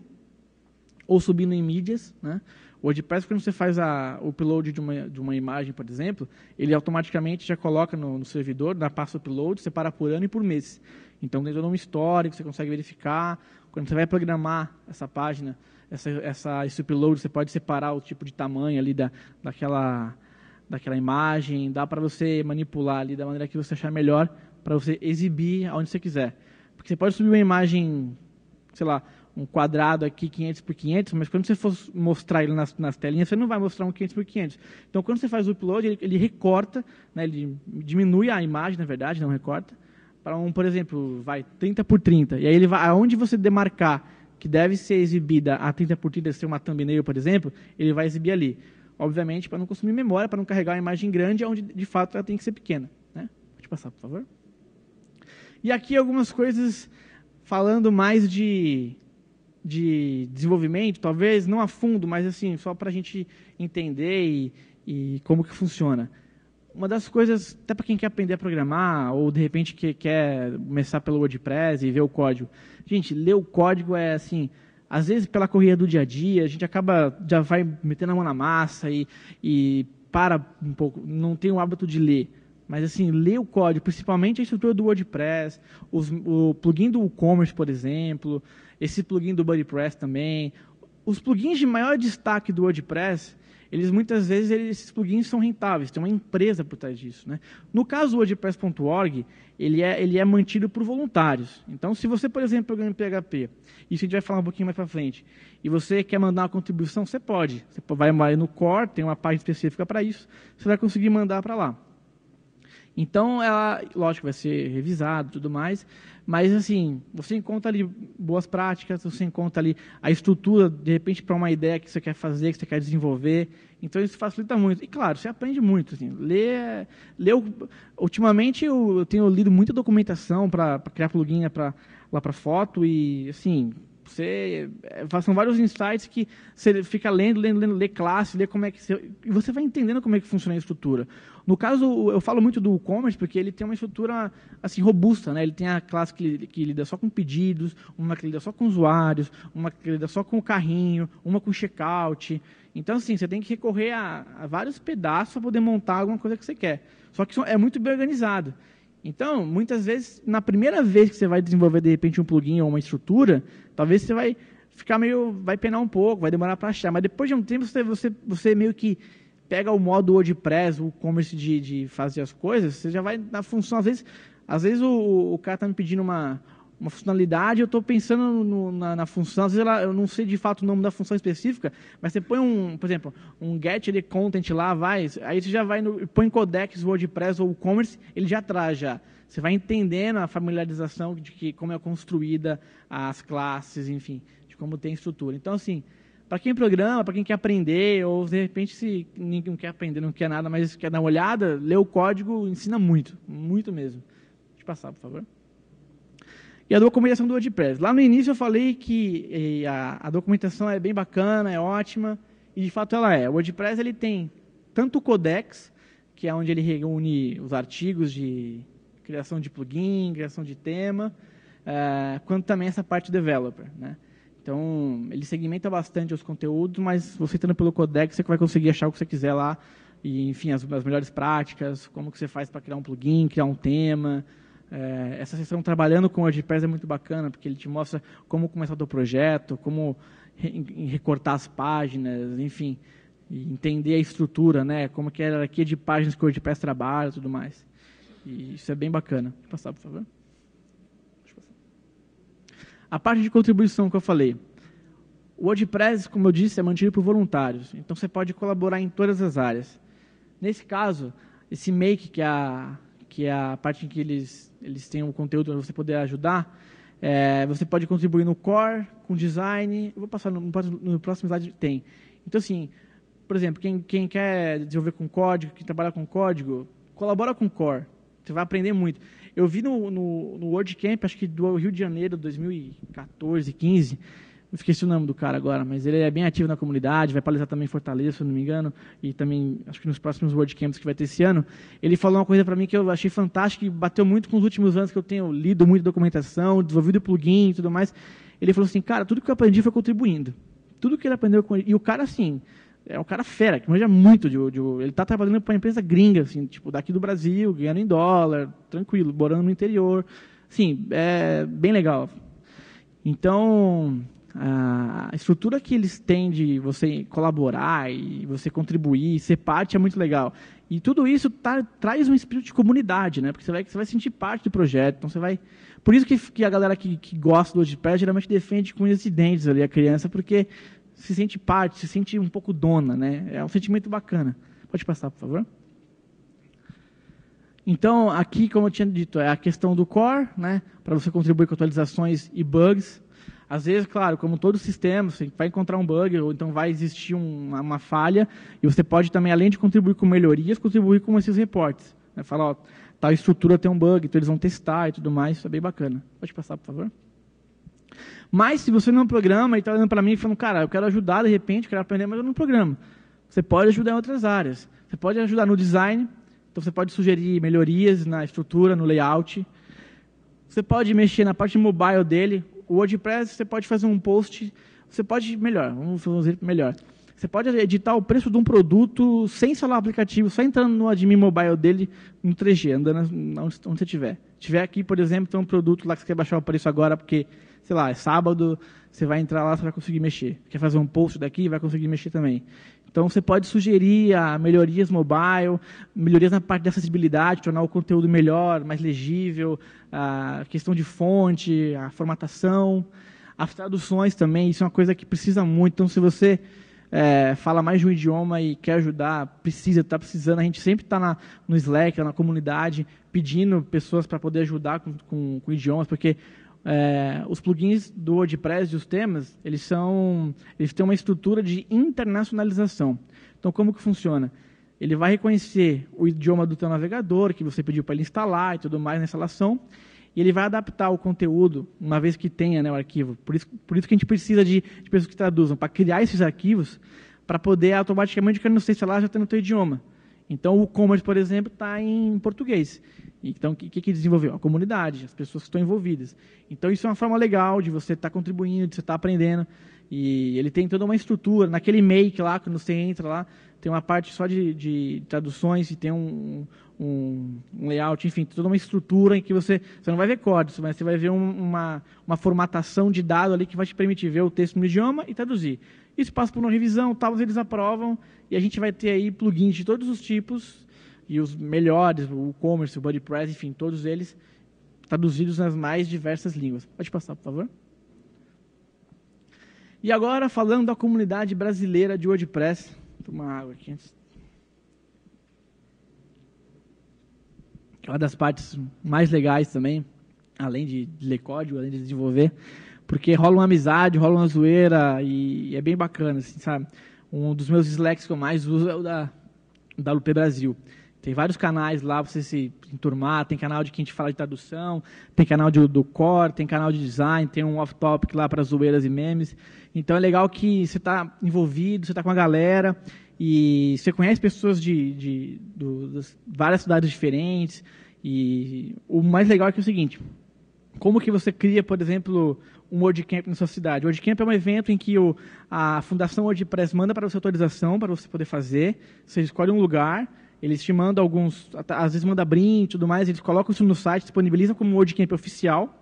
ou subindo em mídias. Né? O WordPress, quando você faz a, o upload de uma, de uma imagem, por exemplo, ele automaticamente já coloca no, no servidor, dá pasta upload, separa por ano e por mês. Então, tem de um histórico, você consegue verificar. Quando você vai programar essa página, essa, essa, esse upload, você pode separar o tipo de tamanho ali da, daquela, daquela imagem, dá para você manipular ali da maneira que você achar melhor, para você exibir aonde você quiser. Porque você pode subir uma imagem, sei lá, um quadrado aqui 500 por 500, mas quando você for mostrar ele nas, nas telinhas, você não vai mostrar um 500 por 500. Então, quando você faz o upload, ele, ele recorta, né, ele diminui a imagem, na verdade, não recorta, para um, por exemplo, vai 30 por 30. E aí ele vai aonde você demarcar que deve ser exibida a 30 por 30, ser uma thumbnail, por exemplo, ele vai exibir ali. Obviamente, para não consumir memória, para não carregar uma imagem grande, onde de fato ela tem que ser pequena. Né? Pode passar, por favor. E aqui algumas coisas falando mais de, de desenvolvimento, talvez não a fundo, mas assim, só para a gente entender e, e como que funciona uma das coisas, até para quem quer aprender a programar, ou de repente que quer começar pelo WordPress e ver o código. Gente, ler o código é assim. Às vezes, pela corrida do dia a dia, a gente acaba, já vai metendo a mão na massa e, e para um pouco. Não tem o hábito de ler. Mas, assim, ler o código, principalmente a estrutura do WordPress, os, o plugin do WooCommerce, por exemplo, esse plugin do BuddyPress também, os plugins de maior destaque do WordPress, eles muitas vezes eles, esses plugins são rentáveis, tem uma empresa por trás disso. Né? No caso do WordPress.org, ele é, ele é mantido por voluntários. Então, se você, por exemplo, programa em PHP, isso a gente vai falar um pouquinho mais para frente, e você quer mandar uma contribuição, você pode. Você vai no core, tem uma página específica para isso, você vai conseguir mandar para lá. Então, ela, lógico, vai ser revisado e tudo mais, mas assim, você encontra ali boas práticas, você encontra ali a estrutura, de repente, para uma ideia que você quer fazer, que você quer desenvolver. Então, isso facilita muito. E, claro, você aprende muito. Assim, ler, ultimamente, eu, tenho lido muita documentação para criar plugin né, para lá para foto e, assim, você é, são vários insights que você fica lendo, lendo, lendo, lê classe, lê como é que você, e você vai entendendo como é que funciona a estrutura. No caso, eu falo muito do e-commerce porque ele tem uma estrutura assim robusta, né? Ele tem a classe que, que lida só com pedidos, uma que lida só com usuários, uma que lida só com o carrinho, uma com checkout. Então, assim, você tem que recorrer a, a vários pedaços para poder montar alguma coisa que você quer. Só que é muito bem organizado. Então, muitas vezes, na primeira vez que você vai desenvolver de repente um plugin ou uma estrutura, talvez você vai ficar meio, vai penar um pouco, vai demorar para achar, mas depois de um tempo você, você, você meio que pega o modo WordPress, o commerce de, de fazer as coisas, você já vai na função, às vezes, às vezes o, o cara tá me pedindo uma, uma funcionalidade, eu estou pensando no, na, na, função, às vezes ela, eu não sei de fato o nome da função específica, mas você põe um, por exemplo, um get de content lá, vai, aí você já vai no, põe codecs WordPress ou e-commerce, ele já traz já. Você vai entendendo a familiarização de que como é construída as classes, enfim, de como tem estrutura. Então assim, para quem programa, para quem quer aprender, ou de repente se ninguém quer aprender, não quer nada, mas quer dar uma olhada, ler o código ensina muito, muito mesmo. Deixa eu passar, por favor e a documentação do WordPress. Lá no início eu falei que eh, a, a, documentação é bem bacana, é ótima, e de fato ela é. O WordPress ele tem tanto o codex, que é onde ele reúne os artigos de criação de plugin, criação de tema, uh, quanto também essa parte developer. Né? Então, ele segmenta bastante os conteúdos, mas você entrando pelo codex, você vai conseguir achar o que você quiser lá, e enfim, as, as melhores práticas, como que você faz para criar um plugin, criar um tema, é, essa sessão trabalhando com o WordPress é muito bacana, porque ele te mostra como começar o projeto, como re recortar as páginas, enfim, entender a estrutura, né? Como que é a hierarquia de páginas que o WordPress trabalha e tudo mais. E isso é bem bacana. Deixa eu passar, por favor. A parte de contribuição que eu falei. O WordPress, como eu disse, é mantido por voluntários. Então, você pode colaborar em todas as áreas. Nesse caso, esse make, que é a, que é a parte em que eles eles têm um conteúdo para você poder ajudar. É, você pode contribuir no core, com design. Eu vou passar no, no, próximo slide tem. Então assim, por exemplo, quem, quem quer desenvolver com código, quem trabalha com código, colabora com core. Você vai aprender muito. Eu vi no, no, no WordCamp, acho que do Rio de Janeiro, 2014, 15 esqueci o nome do cara agora, mas ele é bem ativo na comunidade, vai palestrar também em Fortaleza, se não me engano, e também acho que nos próximos WordCamps que vai ter esse ano. Ele falou uma coisa para mim que eu achei fantástica e bateu muito com os últimos anos que eu tenho lido muita documentação, desenvolvido plugin e tudo mais. Ele falou assim, cara, tudo que eu aprendi foi contribuindo. Tudo que ele aprendeu com ele. E o cara, assim, é um cara fera, que manja muito. De, de ele está trabalhando para uma empresa gringa, assim, tipo, daqui do Brasil, ganhando em dólar, tranquilo, morando no interior. Sim, é bem legal. Então, a estrutura que eles têm de você colaborar e você contribuir, ser parte é muito legal. E tudo isso tá, traz um espírito de comunidade, né? Porque você vai, você vai sentir parte do projeto, então você vai... Por isso que, que a galera que, que gosta do WordPress geralmente defende com os ali a criança, porque se sente parte, se sente um pouco dona, né? É um sentimento bacana. Pode passar, por favor. Então, aqui, como eu tinha dito, é a questão do core, né? Para você contribuir com atualizações e bugs. Às vezes, claro, como todo sistema, você vai encontrar um bug ou então vai existir uma, uma falha e você pode também, além de contribuir com melhorias, contribuir com esses reportes. Né? Falar, ó, tal estrutura tem um bug, então eles vão testar e tudo mais, isso é bem bacana. Pode passar, por favor? Mas se você não programa e está olhando para mim e falando, cara, eu quero ajudar de repente, quero aprender, mas eu não programo. Você pode ajudar em outras áreas. Você pode ajudar no design, então você pode sugerir melhorias na estrutura, no layout. Você pode mexer na parte mobile dele, o WordPress você pode fazer um post, você pode melhor, vamos fazer melhor. Você pode editar o preço de um produto sem instalar o aplicativo, só entrando no admin mobile dele no 3G, andando onde, onde você estiver. Tiver aqui, por exemplo, tem um produto lá que você quer baixar o preço agora porque, sei lá, é sábado, você vai entrar lá, você vai conseguir mexer. Quer fazer um post daqui, vai conseguir mexer também. Então, você pode sugerir ah, melhorias mobile, melhorias na parte da acessibilidade, tornar o conteúdo melhor, mais legível, a ah, questão de fonte, a formatação, as traduções também. Isso é uma coisa que precisa muito. Então, se você é, fala mais de um idioma e quer ajudar, precisa, está precisando. A gente sempre está no Slack, na comunidade, pedindo pessoas para poder ajudar com, com, com idiomas, porque é, os plugins do WordPress e os temas, eles são, eles têm uma estrutura de internacionalização. Então, como que funciona? Ele vai reconhecer o idioma do teu navegador, que você pediu para ele instalar e tudo mais na instalação, e ele vai adaptar o conteúdo, uma vez que tenha né, o arquivo. Por isso, por isso que a gente precisa de, de pessoas que traduzam, para criar esses arquivos, para poder automaticamente, quando você instalar, já ter tá no teu idioma. Então, o Commons, por exemplo, está em português. Então, o que, que desenvolveu? A comunidade, as pessoas que estão envolvidas. Então, isso é uma forma legal de você estar tá contribuindo, de você estar tá aprendendo. E ele tem toda uma estrutura. Naquele make lá, quando você entra lá, tem uma parte só de, de traduções e tem um, um, um, layout, enfim, toda uma estrutura em que você, você não vai ver código, mas você vai ver um, uma, uma formatação de dado ali que vai te permitir ver o texto no idioma e traduzir. Isso passa por uma revisão, tal, eles aprovam e a gente vai ter aí plugins de todos os tipos e os melhores, o e-commerce, o WordPress, enfim, todos eles traduzidos nas mais diversas línguas. Pode passar, por favor. E agora, falando da comunidade brasileira de WordPress, tomar água aqui antes. uma das partes mais legais também, além de ler código, além de desenvolver, porque rola uma amizade, rola uma zoeira e, é bem bacana, assim, sabe? Um dos meus slacks que eu mais uso é o da, da Lupe Brasil. Tem vários canais lá para você se enturmar, tem canal de quem te fala de tradução, tem canal de, do core, tem canal de design, tem um off-topic lá para zoeiras e memes. Então é legal que você está envolvido, você está com a galera e você conhece pessoas de, de, de, de várias cidades diferentes. E o mais legal é que é o seguinte, como que você cria, por exemplo, um WordCamp na sua cidade? O WordCamp é um evento em que o, a Fundação WordPress manda para você autorização para você poder fazer. Você escolhe um lugar, eles te mandam alguns, às vezes manda brinde e tudo mais, eles colocam isso no site, disponibilizam como um WordCamp oficial.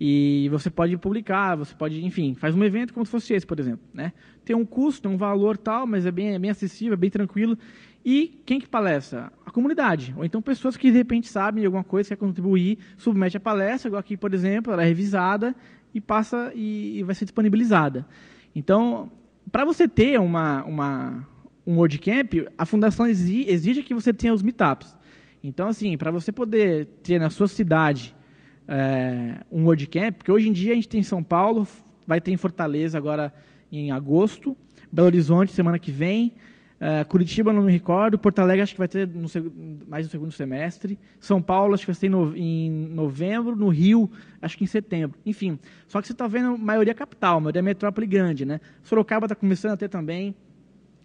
E você pode publicar, você pode, enfim, faz um evento como se fosse esse, por exemplo, né? Tem um custo, tem um valor tal, mas é bem, é bem acessível, é bem tranquilo. E quem que palestra? A comunidade. Ou então pessoas que de repente sabem de alguma coisa, quer contribuir, submete a palestra, igual aqui, por exemplo, ela é revisada e passa e, e vai ser disponibilizada. Então, para você ter uma, uma, um WordCamp, a fundação exige que você tenha os meetups. Então, assim, para você poder ter na sua cidade é, um WordCamp, porque hoje em dia a gente tem São Paulo, vai ter em Fortaleza agora em agosto, Belo Horizonte semana que vem, é, Curitiba não me recordo, Porto Alegre acho que vai ter no, mais no segundo semestre, São Paulo acho que vai ter em novembro, no Rio acho que em setembro, enfim. Só que você está vendo a maioria capital, a maioria metrópole grande, né? Sorocaba está começando a ter também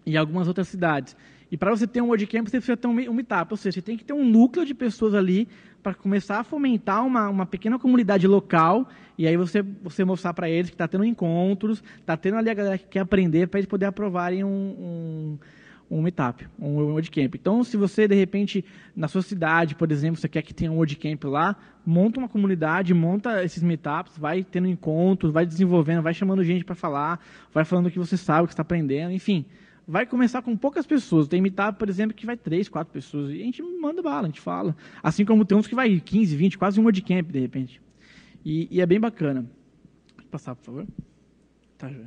e algumas outras cidades. E para você ter um WordCamp, você precisa ter um meetup, ou seja, você tem que ter um núcleo de pessoas ali para começar a fomentar uma, uma pequena comunidade local e aí você, você mostrar para eles que está tendo encontros, está tendo ali a galera que quer aprender para eles poderem aprovarem um, um, um meetup, um WordCamp. Então, se você, de repente, na sua cidade, por exemplo, você quer que tenha um WordCamp lá, monta uma comunidade, monta esses meetups, vai tendo encontros, vai desenvolvendo, vai chamando gente para falar, vai falando o que você sabe, o que está aprendendo, enfim vai começar com poucas pessoas. Tem meetup, por exemplo, que vai três, quatro pessoas. E a gente manda bala, a gente fala. Assim como tem uns que vai 15, 20, quase um camp, de repente. E, e é bem bacana. passar, por favor. Tá, já.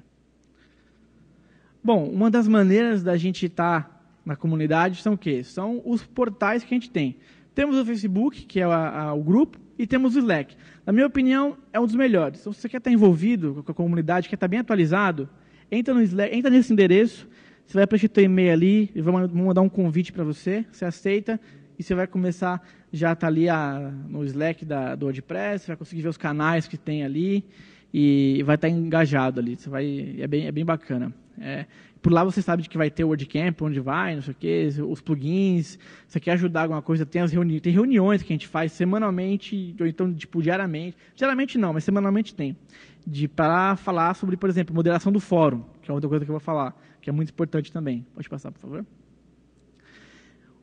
Bom, uma das maneiras da gente estar tá na comunidade são o quê? São os portais que a gente tem. Temos o Facebook, que é a, a, o grupo, e temos o Slack. Na minha opinião, é um dos melhores. Então, se você quer estar envolvido com a comunidade, quer estar bem atualizado, entra no Slack, entra nesse endereço você vai preencher teu e-mail ali, e vou mandar um convite para você, você aceita e você vai começar já tá ali a, no Slack da, do WordPress, vai conseguir ver os canais que tem ali e vai estar tá engajado ali. Você vai, é bem, é bem bacana. É, por lá você sabe de que vai ter o WordCamp, onde vai, não sei o quê, os plugins. Você quer ajudar alguma coisa? Tem as reuniões, tem reuniões que a gente faz semanalmente ou então tipo diariamente. Diariamente não, mas semanalmente tem. De para falar sobre, por exemplo, moderação do fórum, que é outra coisa que eu vou falar que é muito importante também. Pode passar, por favor?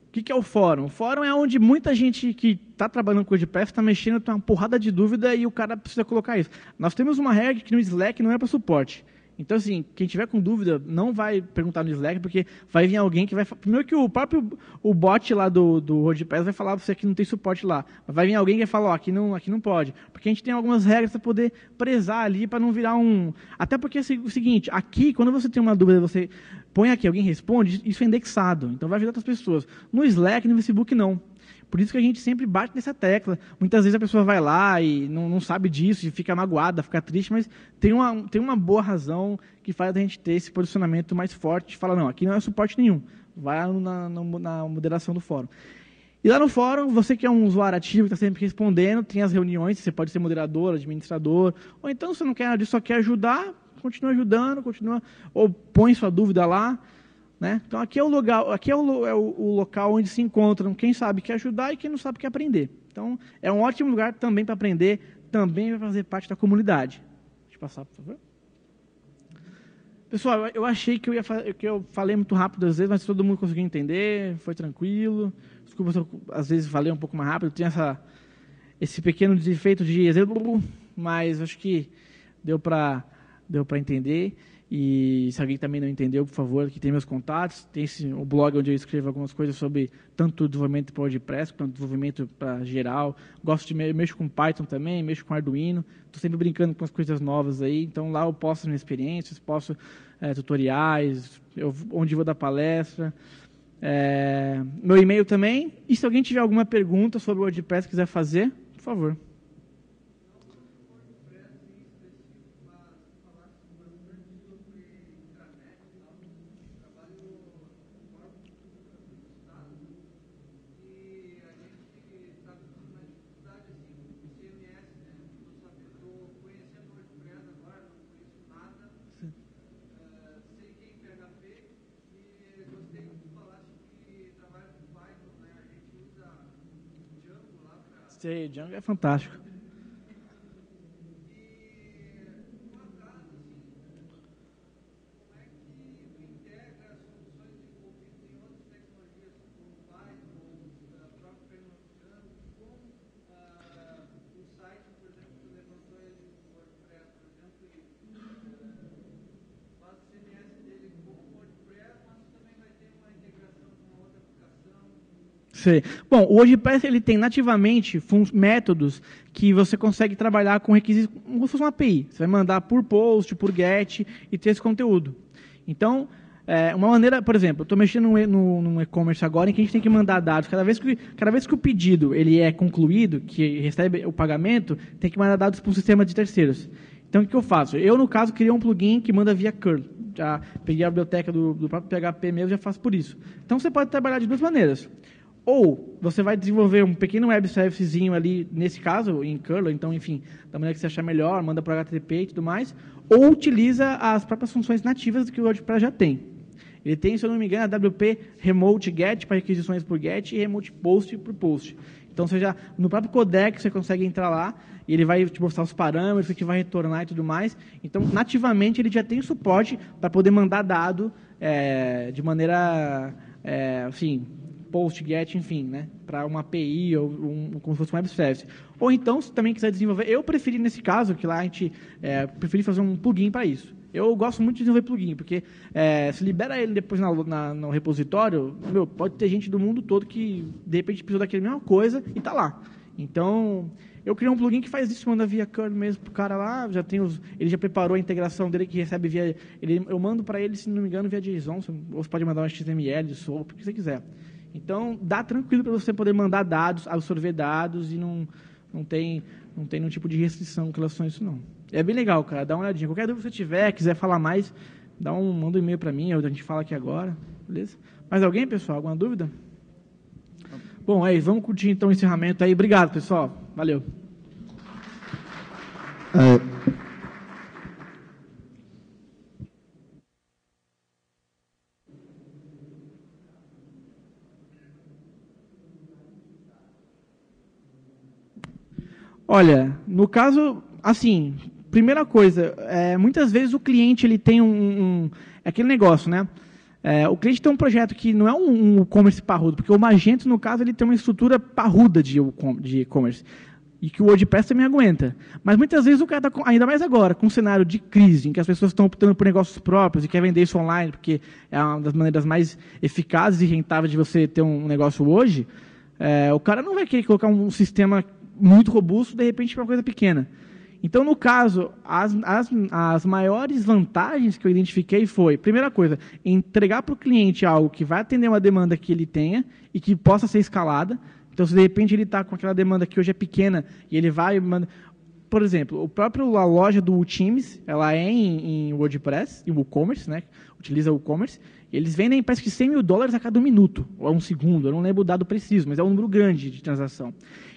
O que, é o fórum? O fórum é onde muita gente que está trabalhando com o WordPress está mexendo, tem tá uma porrada de dúvida e o cara precisa colocar isso. Nós temos uma regra que no Slack não é para suporte. Então, assim, quem tiver com dúvida, não vai perguntar no Slack, porque vai vir alguém que vai. Primeiro que o próprio o bot lá do, do WordPress vai falar para você que não tem suporte lá. Vai vir alguém que vai falar, ó, aqui não, aqui não pode. Porque a gente tem algumas regras para poder prezar ali, para não virar um. Até porque é o seguinte, aqui, quando você tem uma dúvida, você põe aqui, alguém responde, isso é indexado. Então vai ajudar outras pessoas. No Slack, no Facebook, não. Por isso que a gente sempre bate nessa tecla. Muitas vezes a pessoa vai lá e não, não sabe disso, e fica magoada, fica triste, mas tem uma, tem uma boa razão que faz a gente ter esse posicionamento mais forte de falar, não, aqui não é suporte nenhum. Vai na, na, na moderação do fórum. E lá no fórum, você que é um usuário ativo, está sempre respondendo, tem as reuniões, você pode ser moderador, administrador, ou então você não quer nada disso, só quer ajudar, continua ajudando, continua, ou põe sua dúvida lá. Né? Então aqui é o lugar, aqui é o, é o, local onde se encontram quem sabe que ajudar e quem não sabe que aprender. Então é um ótimo lugar também para aprender, também para fazer parte da comunidade. Deixa eu passar, por favor. Pessoal, eu achei que eu, ia, que eu falei muito rápido às vezes, mas todo mundo conseguiu entender, foi tranquilo. Desculpa se eu, às vezes falei um pouco mais rápido, tinha essa, esse pequeno defeito de exemplo, mas acho que deu para deu para entender. E se alguém também não entendeu, por favor, aqui tem meus contatos, tem esse, o blog onde eu escrevo algumas coisas sobre tanto desenvolvimento para WordPress quanto desenvolvimento para geral. Gosto de mexo com Python também, mexo com Arduino. Estou sempre brincando com as coisas novas aí, então lá eu posto minhas experiências, posto é, tutoriais, eu, onde vou dar palestra. É, meu e-mail também. E se alguém tiver alguma pergunta sobre o WordPress quiser fazer, por favor. Django é fantástico. você. Bom, o WordPress ele tem nativamente métodos que você consegue trabalhar com requisitos como se fosse uma API. Você vai mandar por post, por get e ter esse conteúdo. Então, é, uma maneira, por exemplo, eu estou mexendo num e-commerce agora em que a gente tem que mandar dados. Cada vez, que, cada vez que o pedido ele é concluído, que recebe o pagamento, tem que mandar dados para o sistema de terceiros. Então, o que eu faço? Eu, no caso, criei um plugin que manda via curl. Já peguei a biblioteca do, do próprio PHP mesmo, já faço por isso. Então, você pode trabalhar de duas maneiras. Ou você vai desenvolver um pequeno web servicezinho ali, nesse caso, em curl, então, enfim, da maneira que você achar melhor, manda para HTTP e tudo mais, ou utiliza as próprias funções nativas que o WordPress já tem. Ele tem, se eu não me engano, a WP Remote Get para requisições por GET e Remote Post por Post. Então, seja no próprio codec você consegue entrar lá e ele vai te mostrar os parâmetros, que vai retornar e tudo mais. Então, nativamente, ele já tem suporte para poder mandar dado é, de maneira, é, eh, enfim, assim, PostGet, enfim, né? Para uma API ou um, como se fosse um web service. Ou então, se também quiser desenvolver, eu preferi nesse caso, que lá a gente é, preferi fazer um plugin para isso. Eu gosto muito de desenvolver plugin, porque é, se libera ele depois na, na, no repositório, meu, pode ter gente do mundo todo que de repente precisou daquela mesma coisa e está lá. Então, eu criei um plugin que faz isso, manda via curl mesmo pro cara lá, já tem os, ele já preparou a integração dele que recebe via, ele, eu mando para ele, se não me engano, via JSON, ou você pode mandar um XML, SOAP, o que você quiser. Então, dá tranquilo para você poder mandar dados, absorver dados e não, não, tem, não tem nenhum tipo de restrição em relação a isso, não. É bem legal, cara. Dá uma olhadinha. Qualquer dúvida que você tiver, quiser falar mais, dá um, manda um e-mail para mim, a gente fala aqui agora, beleza? Mais alguém, pessoal? Alguma dúvida? Bom, é isso. Vamos curtir então o encerramento aí. Obrigado, pessoal. Valeu. É, Olha, no caso, assim, primeira coisa, é, muitas vezes o cliente ele tem um, um é aquele negócio, né? É, o cliente tem um projeto que não é um, e-commerce parrudo, porque o Magento, no caso, ele tem uma estrutura parruda de e-commerce. E que o WordPress também aguenta. Mas muitas vezes o cara, está, ainda mais agora, com um cenário de crise, em que as pessoas estão optando por negócios próprios e quer vender isso online, porque é uma das maneiras mais eficazes e rentáveis de você ter um negócio hoje, é, o cara não vai querer colocar um sistema muito robusto, de repente, para uma coisa pequena. Então, no caso, as, as, as maiores vantagens que eu identifiquei foi, primeira coisa, entregar para o cliente algo que vai atender uma demanda que ele tenha e que possa ser escalada. Então, se de repente ele está com aquela demanda que hoje é pequena e ele vai... Manda... Por exemplo, o próprio, a loja do Teams, ela é em, em WordPress, e WooCommerce, né? utiliza o e-commerce, eles vendem parece que 100 mil dólares a cada minuto, ou a um segundo, eu não lembro o dado preciso, mas é um número grande de transação.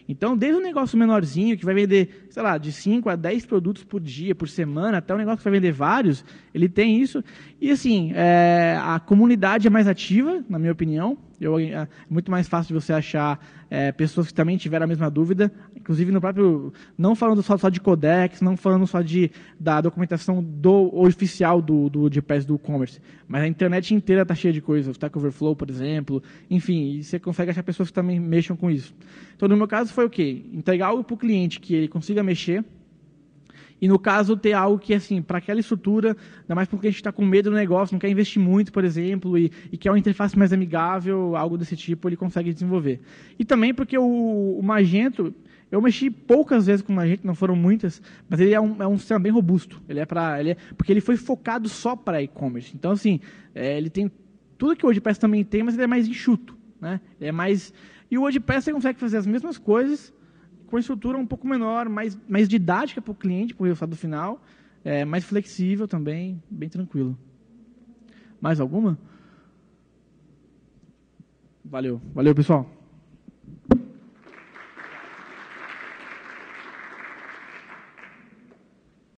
Então, desde um negócio menorzinho, que vai vender, sei lá, de 5 a 10 produtos por dia, por semana, até um negócio que vai vender vários, ele tem isso. E assim, é, a comunidade é mais ativa, na minha opinião, eu, é, é muito mais fácil de você achar é, pessoas que também tiveram a mesma dúvida, inclusive no próprio, não falando só, só de codex não falando só de, da documentação do oficial do, do GPS do e-commerce, mas a internet inteira está cheia de coisas. Stack Overflow, por exemplo. Enfim, você consegue achar pessoas que também mexam com isso. Então, no meu caso, foi o quê? Entregar algo para o cliente que ele consiga mexer. E, no caso, ter algo que, assim, para aquela estrutura, ainda mais porque a gente está com medo do negócio, não quer investir muito, por exemplo, e, e, quer uma interface mais amigável, algo desse tipo, ele consegue desenvolver. E também porque o, o Magento eu mexi poucas vezes com a gente, não foram muitas, mas ele é um, é um sistema bem robusto. Ele é para, ele é, porque ele foi focado só para e-commerce. Então assim, é, ele tem tudo que o WordPress também tem, mas ele é mais enxuto, né? Ele é mais e o WordPress você consegue fazer as mesmas coisas com estrutura um pouco menor, mais, mais didática para o cliente, para o resultado final, é, mais flexível também, bem tranquilo. Mais alguma? Valeu, valeu pessoal.